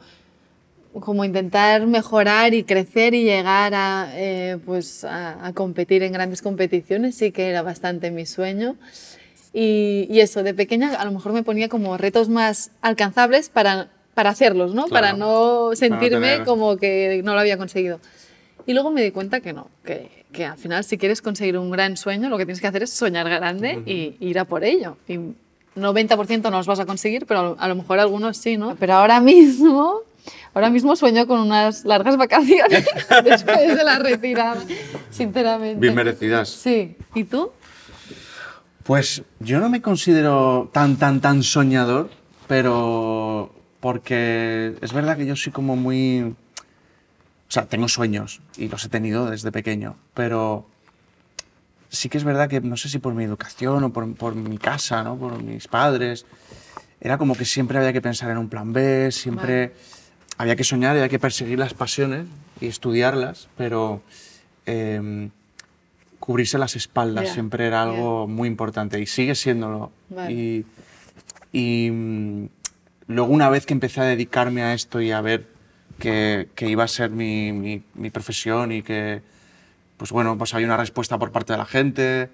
B: como intentar mejorar y crecer y llegar a, eh, pues a, competir en grandes competiciones sí que era bastante mi sueño. Y, y, eso, de pequeña a lo mejor me ponía como retos más alcanzables para para hacerlos, ¿no? Para no sentirme como que no lo había conseguido. Y luego me di cuenta que no, que, que, al final si quieres conseguir un gran sueño, lo que tienes que hacer es soñar grande e y ir a por ello. Y 90% no los vas a conseguir, pero a lo mejor algunos sí, ¿no? Pero ahora mismo, ahora mismo sueño con unas largas vacaciones después de la retirada, sinceramente.
A: Bien merecidas.
B: Sí. ¿Y tú?
A: Pues yo no me considero tan, tan, tan soñador, pero porque es verdad que yo soy como muy... O sea, tengo sueños y los he tenido desde pequeño, pero sí que es verdad que no sé si por mi educación o por, por mi casa, ¿no? por mis padres, era como que siempre había que pensar en un plan B, siempre había que soñar, y había que perseguir las pasiones y estudiarlas, pero em, cubrirse las espaldas siempre era algo muy importante y sigue siéndolo. y mm, Luego, una vez que empecé a dedicarme a esto y a ver que, iba a ser mi, profesión y que, pues bueno, pues había una respuesta por parte de la gente,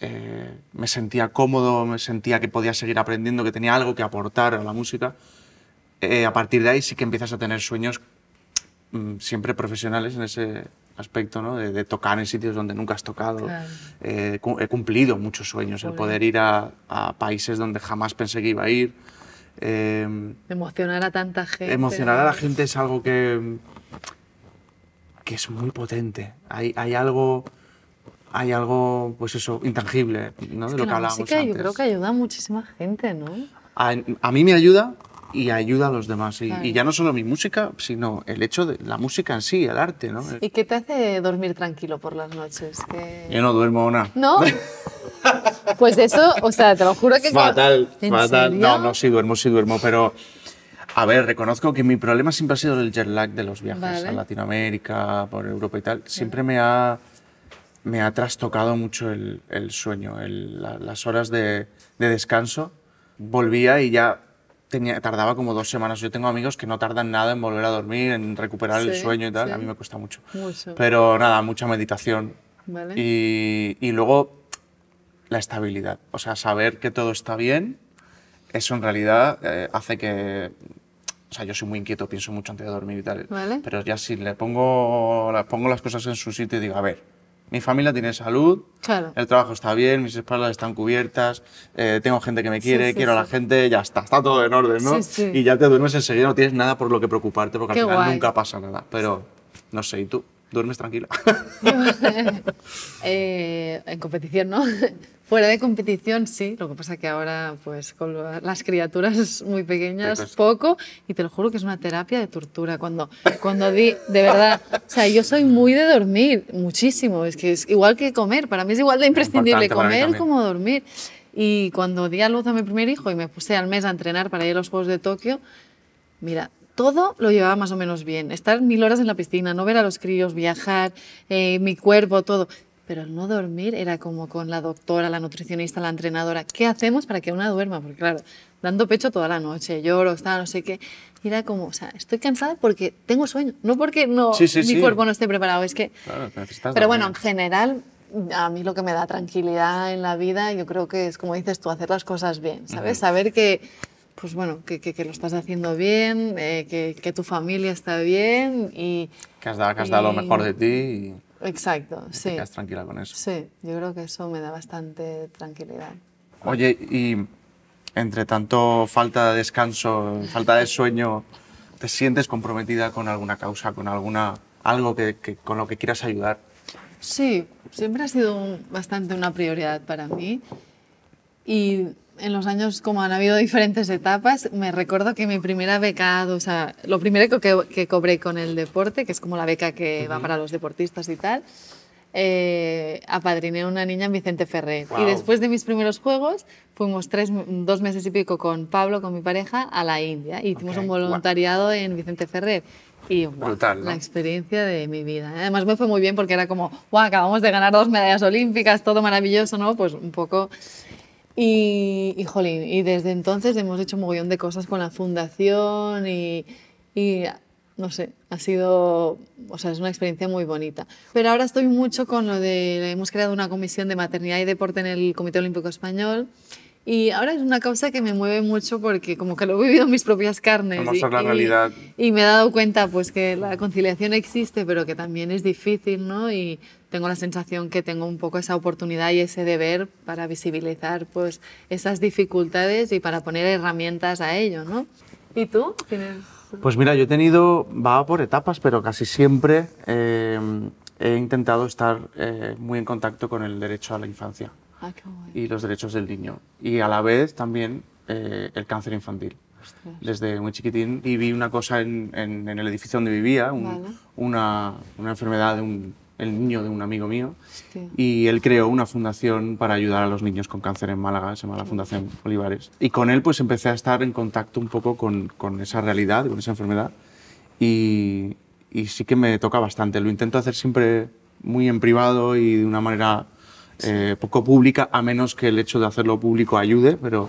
A: eh, me sentía cómodo, me sentía que podía seguir aprendiendo, que tenía algo que aportar a la música. Eh, a partir de ahí sí que empiezas a tener sueños mm, siempre profesionales en ese aspecto, De, tocar en sitios donde nunca has tocado. Eh, he cumplido muchos sueños, el poder ir a, a, países donde jamás pensé que iba a ir. Em,
B: emocionar a tanta gente. Emocionar a la gente
A: es algo que, que es muy potente. Hay, algo hay algo, pues eso, intangible, ¿no? de lo que la música yo creo que
B: ayuda a muchísima gente, ¿no?
A: A, a mí me ayuda y ayuda a los demás. Y, ya no solo mi música, sino el hecho de la música en sí, el arte. ¿no? ¿Y
B: qué te hace dormir tranquilo por las noches? ¿Qué...
A: Yo no duermo nada.
B: ¿No? pues eso, o sea, te lo juro que... Fatal,
A: fatal. No, no, sí duermo, sí duermo, pero... A ver, reconozco que mi problema siempre ha sido el jet lag de los viajes a Latinoamérica, por Europa y tal. Siempre me ha, me ha trastocado mucho el, sueño, las horas de descanso. Volvía y ya tardaba como dos semanas. Yo tengo amigos que no tardan nada en volver a dormir, en recuperar el sueño y tal. A mí me cuesta mucho. Pero nada, mucha meditación. Y, y luego la estabilidad. O sea, saber que todo está bien, eso en realidad eh, hace que... O sea, yo soy muy inquieto, pienso mucho antes de dormir y tal. Pero ya si le pongo, le pongo las cosas en su sitio y digo, a ver, mi familia tiene salud, el trabajo está bien, mis espaldas están cubiertas, eh, tengo gente que me quiere, quiero a la gente, ya está, está todo en orden, ¿no? Y ya te duermes enseguida, no tienes nada por lo que preocuparte, porque al final nunca pasa nada. Pero, no sé, ¿y tú? ¿Duermes tranquila?
B: Eh, en competición, ¿no? Fuera de competición, sí. Lo que pasa que ahora, pues, con las criaturas muy pequeñas, poco. Y te lo juro que es una terapia de tortura. Cuando, cuando di, de verdad, o sea, yo soy muy de dormir, muchísimo. Es que es igual que comer. Para mí es igual de imprescindible comer como dormir. Y cuando di a luz a mi primer hijo y me puse al mes a entrenar para ir a los Juegos de Tokio, mira, todo lo llevaba más o menos bien. Estar mil horas en la piscina, no ver a los críos, viajar, eh, mi cuerpo, todo. Pero no dormir era como con la doctora, la nutricionista, la entrenadora. ¿Qué hacemos para que una duerma? Porque claro, dando pecho toda la noche, lloro, está, no sé qué. Y era como, o sea, estoy cansada porque tengo sueño, no porque no, mi cuerpo no esté preparado. Es que... Claro, Pero bueno, en general, a mí lo que me da tranquilidad en la vida, yo creo que es, como dices tú, hacer las cosas bien, ¿sabes? Saber que pues bueno, que, lo estás haciendo bien, eh, que, tu familia está bien y...
A: Que has dado, lo mejor de ti y...
B: Exacto, sí. Te quedas
A: tranquila con eso. Sí,
B: yo creo que eso me da bastante tranquilidad.
A: Oye, y entre tanto falta de descanso, falta de sueño, ¿te sientes comprometida con alguna causa, con alguna algo que, con lo que quieras ayudar?
B: Sí, siempre ha sido bastante una prioridad para mí y en los años, como han habido diferentes etapas, me recuerdo que mi primera beca, o sea, lo primero que, cobré con el deporte, que es como la beca que va para los deportistas y tal, eh, apadriné a una niña en Vicente Ferrer. Y después de mis primeros juegos, fuimos tres, dos meses y pico con Pablo, con mi pareja, a la India. Y hicimos un voluntariado en Vicente Ferrer. Y Brutal, la experiencia de mi vida. ¿eh? Además me fue muy bien porque era como, wow, acabamos de ganar dos medallas olímpicas, todo maravilloso, ¿no? Pues un poco... Y, y desde entonces hemos hecho un mogollón de cosas con la fundación y, y, no sé, ha sido, o sea, es una experiencia muy bonita. Pero ahora estoy mucho con lo de, hemos creado una comisión de maternidad y deporte en el Comité Olímpico Español y ahora es una causa que me mueve mucho porque como que lo he vivido en mis propias carnes. y, la realidad. Y me he dado cuenta pues que la conciliación existe, pero que también es difícil, ¿no? Y tengo la sensación que tengo un poco esa oportunidad y ese deber para visibilizar pues esas dificultades y para poner herramientas a ello, ¿no? ¿Y tú?
A: Pues mira, yo he tenido, va por etapas, pero casi siempre eh, he intentado estar eh, muy en contacto con el derecho a la infancia. Ah, y los derechos del niño. Y a la vez también eh, el cáncer infantil. Desde muy chiquitín y vi una cosa en, el edificio donde vivía, una, una, enfermedad de un, el niño de un amigo mío. Y él creó una fundación para ayudar a los niños con cáncer en Málaga, se llama la Fundación Olivares. Y con él pues empecé a estar en contacto un poco con, esa realidad, con esa enfermedad. Y, y sí que me toca bastante. Lo intento hacer siempre muy en privado y de una manera eh, poco pública, a menos que el hecho de hacerlo público ayude, pero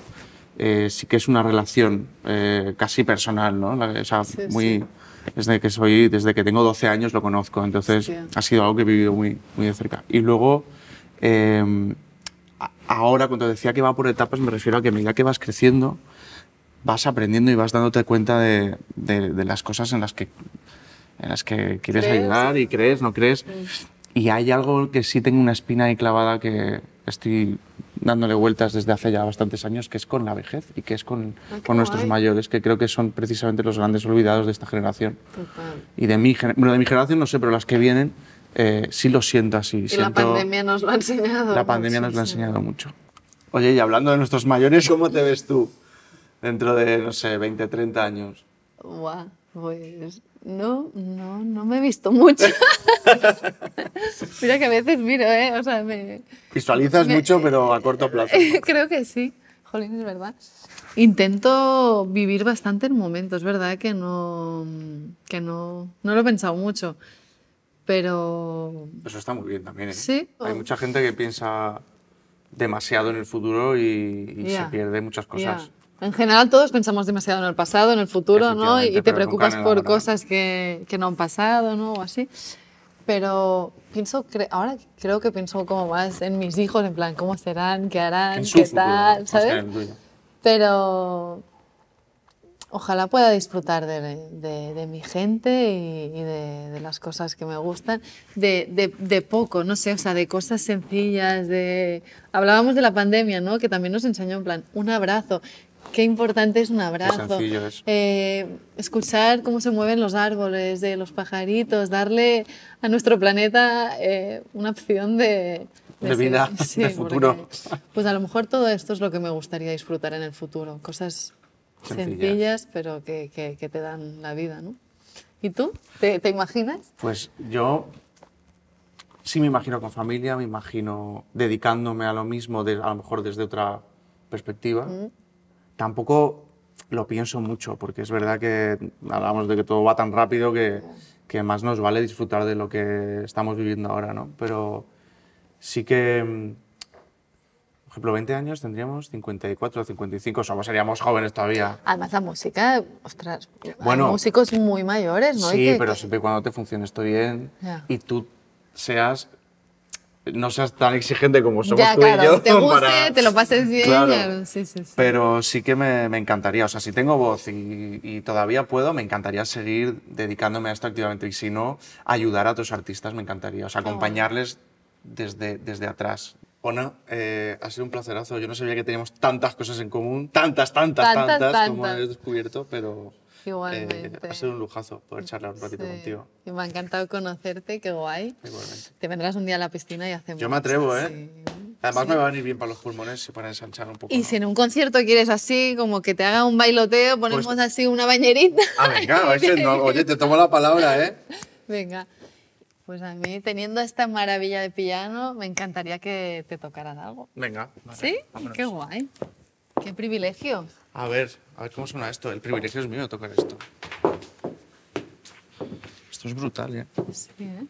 A: eh, sí que es una relación eh, casi personal, ¿no? O sea, muy, Desde que soy, desde que tengo 12 años lo conozco, entonces ha sido algo que he vivido muy, muy de cerca. Y luego, em, ahora cuando decía que va por etapas, me refiero a que a medida que vas creciendo, vas aprendiendo y vas dándote cuenta de, las cosas en las que en las que quieres ayudar y crees, no crees. Y hay algo que sí tengo una espina ahí clavada que estoy dándole vueltas desde hace ya bastantes años, que es con la vejez y que es con, ah, con nuestros mayores, que creo que son precisamente los grandes olvidados de esta generación. Total. Y de mi, de mi generación no sé, pero las que vienen eh, sí lo siento así. Y la pandemia
B: nos lo ha enseñado. La pandemia nos lo ha
A: enseñado mucho. Oye, y hablando de nuestros mayores, ¿cómo te ves tú dentro de, no sé, 20, 30 años?
B: Guau, pues no, no, no me he visto mucho. mira que a veces miro, ¿eh? O sea, me,
A: Visualizas mucho, pero a corto plazo.
B: creo que sí. Jolín, es verdad. Intento vivir bastante en momentos, Es verdad que no, que no, no lo he pensado mucho. Pero... Eso
A: está muy bien también, ¿eh? Sí. Hay mucha gente que piensa demasiado en el futuro y, se pierde muchas cosas.
B: En general todos pensamos demasiado en el pasado, en el futuro, ¿no? Y te preocupas por cosas que, no han pasado, ¿no? O así. Pero pienso, ahora creo que pienso como más en mis hijos, en plan, ¿cómo serán? ¿Qué harán? ¿Qué tal? ¿Sabes? Pero ojalá pueda disfrutar de, mi gente y, de, las cosas que me gustan, de, poco, no sé, o sea, de cosas sencillas, de... Hablábamos de la pandemia, ¿no? Que también nos enseñó en plan, un abrazo. Qué importante es un abrazo. Es. Eh, escuchar cómo se mueven los árboles, de los pajaritos, darle a nuestro planeta eh, una opción de, de, vida, de futuro. pues a lo mejor todo esto es lo que me gustaría disfrutar en el futuro. Cosas
A: sencillas,
B: pero que, que, te dan la vida, ¿no? ¿Y tú? ¿Te, imaginas?
A: Pues yo sí me imagino con familia, me imagino dedicándome a lo mismo, a lo mejor desde otra perspectiva. Mm tampoco lo pienso mucho, porque es verdad que hablamos de que todo va tan rápido que, más nos vale disfrutar de lo que estamos viviendo ahora, ¿no? Pero sí que, mm, por ejemplo, 20 años tendríamos 54 o 55, o sea, pues seríamos jóvenes todavía. Además,
B: la música, ostras, bueno, músicos muy mayores, ¿no? Sí, pero
A: siempre y cuando te funcione esto bien y tú seas no seas tan exigente como somos tú y yo. Te guste, te
B: lo pases bien. Sí, sí, sí.
A: Pero sí que me, me, encantaría, o sea, si tengo voz y, y, todavía puedo, me encantaría seguir dedicándome a esto activamente y si no, ayudar a otros artistas me encantaría, o sea, acompañarles desde, desde atrás. Ona, eh, ha sido un placerazo. Yo no sabía que teníamos tantas cosas en común, tantas, tantas, tantas, tantas, tantas. como habéis descubierto, pero
B: Igualmente. Eh, ha
A: sido un lujazo poder charlar un ratito contigo.
B: me ha encantado conocerte, qué guay. Igualmente. Te vendrás un día a la piscina y hacemos. Yo me atrevo, ¿eh?
A: Además me va a venir bien para los pulmones si para ensanchar un poco.
B: Y si en un concierto quieres así, como que te haga un bailoteo, pues ponemos así una bañerita.
A: Ah, venga, oye, te tomo la palabra, ¿eh?
B: Venga. Pues a mí, teniendo esta maravilla de piano, me encantaría que te tocaras algo.
A: Venga. ¿Sí? Qué
B: guay. ¡Qué privilegio!
A: A ver, a ver cómo suena esto. El privilegio es mío tocar esto. Esto es brutal, ¿eh? Sí, ¿eh?